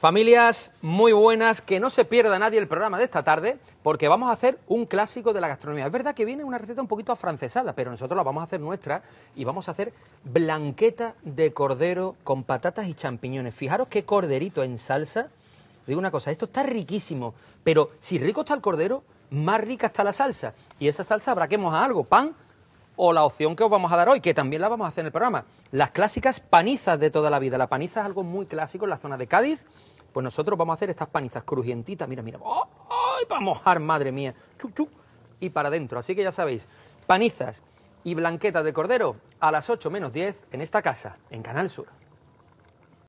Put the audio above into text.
Familias muy buenas, que no se pierda nadie el programa de esta tarde, porque vamos a hacer un clásico de la gastronomía. Es verdad que viene una receta un poquito afrancesada, pero nosotros la vamos a hacer nuestra y vamos a hacer blanqueta de cordero con patatas y champiñones. Fijaros qué corderito en salsa. Digo una cosa, esto está riquísimo, pero si rico está el cordero, más rica está la salsa. Y esa salsa habrá a algo, pan, o la opción que os vamos a dar hoy, que también la vamos a hacer en el programa, las clásicas panizas de toda la vida. La paniza es algo muy clásico en la zona de Cádiz, pues nosotros vamos a hacer estas panizas crujientitas, mira, mira, ¡ay, para mojar, madre mía! y para adentro, así que ya sabéis, panizas y blanquetas de cordero a las 8 menos 10 en esta casa, en Canal Sur.